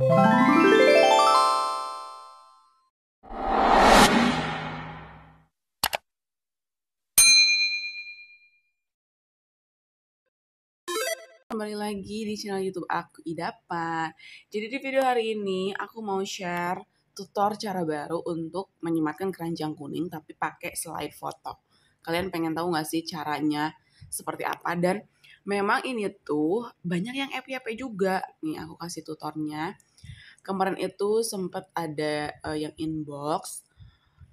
kembali lagi di channel YouTube aku Idapan. Jadi di video hari ini aku mau share tutor cara baru untuk menyematkan keranjang kuning tapi pakai slide foto. Kalian pengen tahu nggak sih caranya seperti apa dan memang ini tuh banyak yang FYP juga. Nih aku kasih tutornya. Kemarin itu sempat ada uh, yang inbox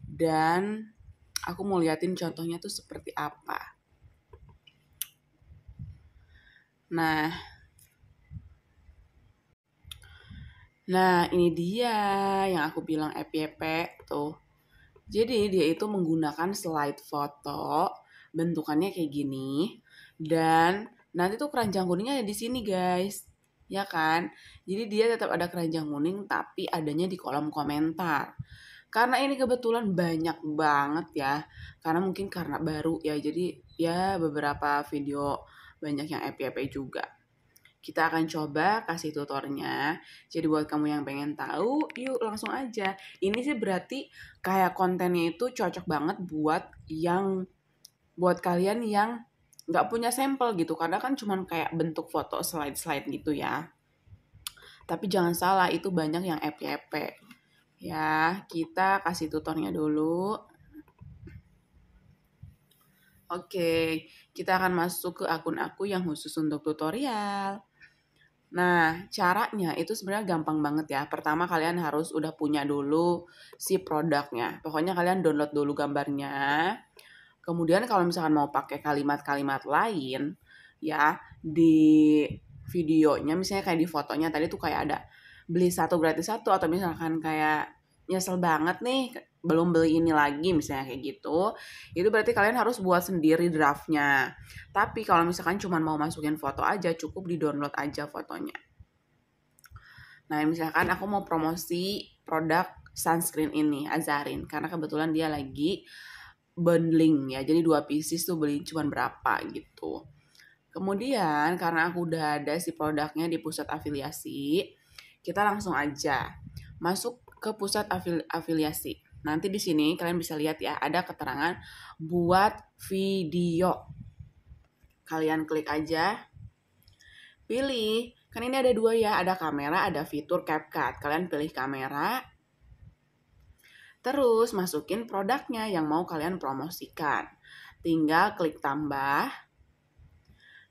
dan aku mau liatin contohnya tuh seperti apa. Nah, nah ini dia yang aku bilang FYP tuh. Jadi dia itu menggunakan slide foto, bentukannya kayak gini, dan nanti tuh keranjang kuningnya ada di sini guys ya kan? Jadi dia tetap ada keranjang kuning tapi adanya di kolom komentar. Karena ini kebetulan banyak banget ya. Karena mungkin karena baru ya. Jadi ya beberapa video banyak yang FYP juga. Kita akan coba kasih tutornya. Jadi buat kamu yang pengen tahu, yuk langsung aja. Ini sih berarti kayak kontennya itu cocok banget buat yang buat kalian yang nggak punya sampel gitu karena kan cuman kayak bentuk foto slide-slide gitu ya tapi jangan salah itu banyak yang FYP ya kita kasih tutornya dulu Oke, kita akan masuk ke akun aku yang khusus untuk tutorial. Nah, caranya itu sebenarnya gampang banget ya. Pertama kalian harus udah punya dulu si produknya. Pokoknya kalian download dulu gambarnya. Kemudian kalau misalkan mau pakai kalimat-kalimat lain, ya di videonya misalnya kayak di fotonya tadi tuh kayak ada beli satu gratis satu atau misalkan kayak nyesel banget nih belum beli ini lagi misalnya kayak gitu itu berarti kalian harus buat sendiri draftnya tapi kalau misalkan cuma mau masukin foto aja cukup di download aja fotonya nah misalkan aku mau promosi produk sunscreen ini Azarin karena kebetulan dia lagi bundling ya. Jadi dua pieces tuh beli cuma berapa gitu. Kemudian karena aku udah ada si produknya di pusat afiliasi, kita langsung aja masuk ke pusat afili afiliasi. Nanti di sini kalian bisa lihat ya, ada keterangan buat video. Kalian klik aja. Pilih, kan ini ada dua ya, ada kamera, ada fitur CapCut. Kalian pilih kamera, Terus masukin produknya yang mau kalian promosikan. Tinggal klik tambah.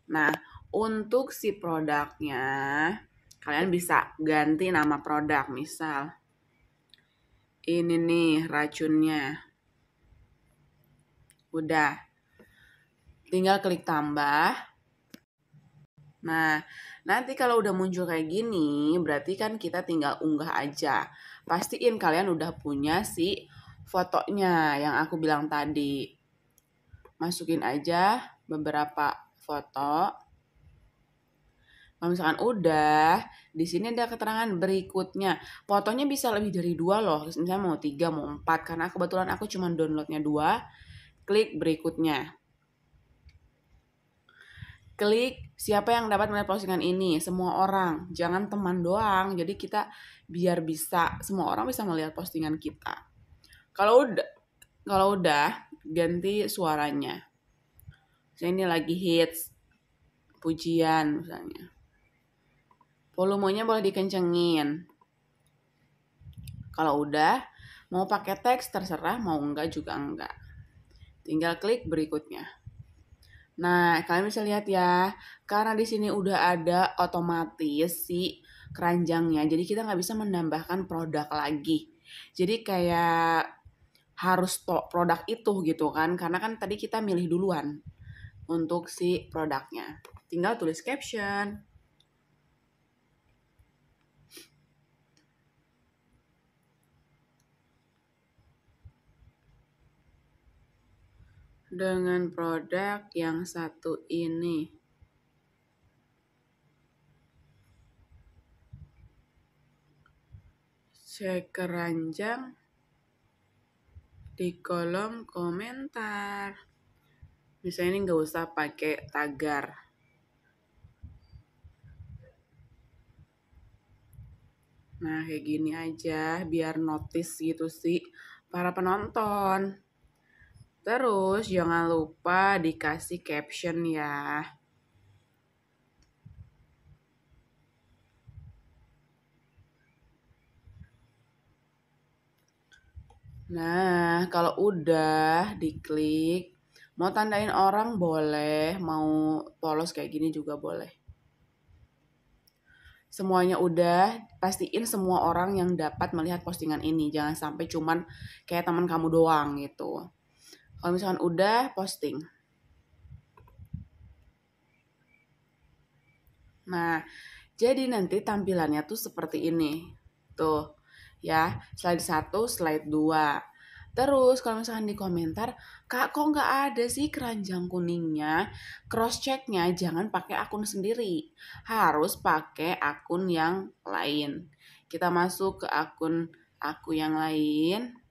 Nah, untuk si produknya, kalian bisa ganti nama produk. Misal, ini nih racunnya. Udah. Tinggal klik tambah. Nah, nanti kalau udah muncul kayak gini, berarti kan kita tinggal unggah aja. Pastiin kalian udah punya si fotonya yang aku bilang tadi. Masukin aja beberapa foto. Kalau misalkan udah, di sini ada keterangan berikutnya. Fotonya bisa lebih dari dua loh, misalnya mau tiga, mau empat, karena kebetulan aku cuma downloadnya dua. Klik berikutnya klik siapa yang dapat melihat postingan ini semua orang jangan teman doang jadi kita biar bisa semua orang bisa melihat postingan kita kalau udah kalau udah ganti suaranya saya ini lagi hits pujian misalnya volumenya boleh dikencengin kalau udah mau pakai teks terserah mau enggak juga enggak tinggal klik berikutnya Nah, kalian bisa lihat ya, karena di sini udah ada otomatis si keranjangnya, jadi kita nggak bisa menambahkan produk lagi. Jadi kayak harus stok produk itu gitu kan, karena kan tadi kita milih duluan untuk si produknya. Tinggal tulis caption. dengan produk yang satu ini. Cek keranjang di kolom komentar. Misalnya ini nggak usah pakai tagar. Nah, kayak gini aja biar notice gitu sih para penonton. Terus jangan lupa dikasih caption ya. Nah, kalau udah diklik, mau tandain orang boleh, mau polos kayak gini juga boleh. Semuanya udah, pastiin semua orang yang dapat melihat postingan ini. Jangan sampai cuman kayak teman kamu doang gitu. Kalau misalkan udah posting. Nah, jadi nanti tampilannya tuh seperti ini. Tuh, ya. Slide 1, slide 2. Terus kalau misalkan di komentar, Kak kok nggak ada sih keranjang kuningnya? Cross checknya jangan pakai akun sendiri, harus pakai akun yang lain. Kita masuk ke akun aku yang lain.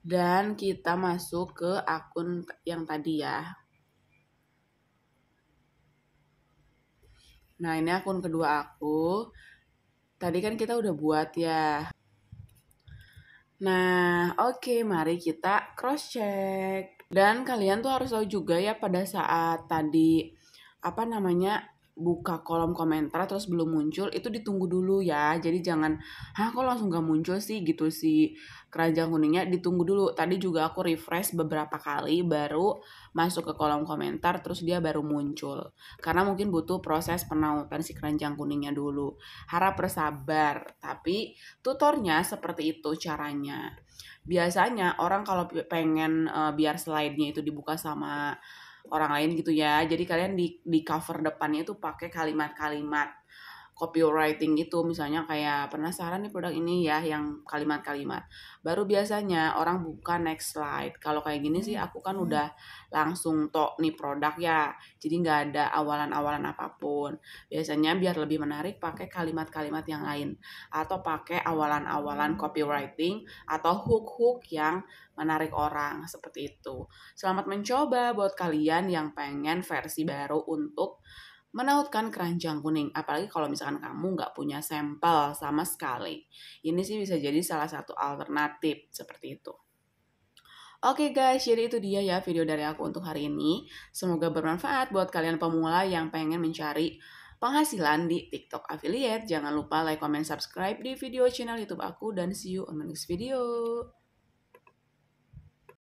dan kita masuk ke akun yang tadi ya. Nah, ini akun kedua aku. Tadi kan kita udah buat ya. Nah, oke, okay, mari kita cross check. Dan kalian tuh harus tahu juga ya pada saat tadi apa namanya buka kolom komentar terus belum muncul itu ditunggu dulu ya jadi jangan ah kok langsung gak muncul sih gitu sih keranjang kuningnya ditunggu dulu tadi juga aku refresh beberapa kali baru masuk ke kolom komentar terus dia baru muncul karena mungkin butuh proses penautan si keranjang kuningnya dulu harap bersabar tapi tutornya seperti itu caranya biasanya orang kalau pengen uh, biar slide-nya itu dibuka sama orang lain gitu ya jadi kalian di di cover depannya itu pakai kalimat-kalimat copywriting itu misalnya kayak penasaran nih produk ini ya yang kalimat-kalimat baru biasanya orang buka next slide kalau kayak gini sih aku kan udah langsung tok nih produk ya jadi nggak ada awalan-awalan apapun biasanya biar lebih menarik pakai kalimat-kalimat yang lain atau pakai awalan-awalan copywriting atau hook-hook yang menarik orang seperti itu selamat mencoba buat kalian yang pengen versi baru untuk menautkan keranjang kuning. Apalagi kalau misalkan kamu nggak punya sampel sama sekali. Ini sih bisa jadi salah satu alternatif seperti itu. Oke okay guys, jadi itu dia ya video dari aku untuk hari ini. Semoga bermanfaat buat kalian pemula yang pengen mencari penghasilan di TikTok affiliate. Jangan lupa like, comment, subscribe di video channel YouTube aku dan see you on the next video.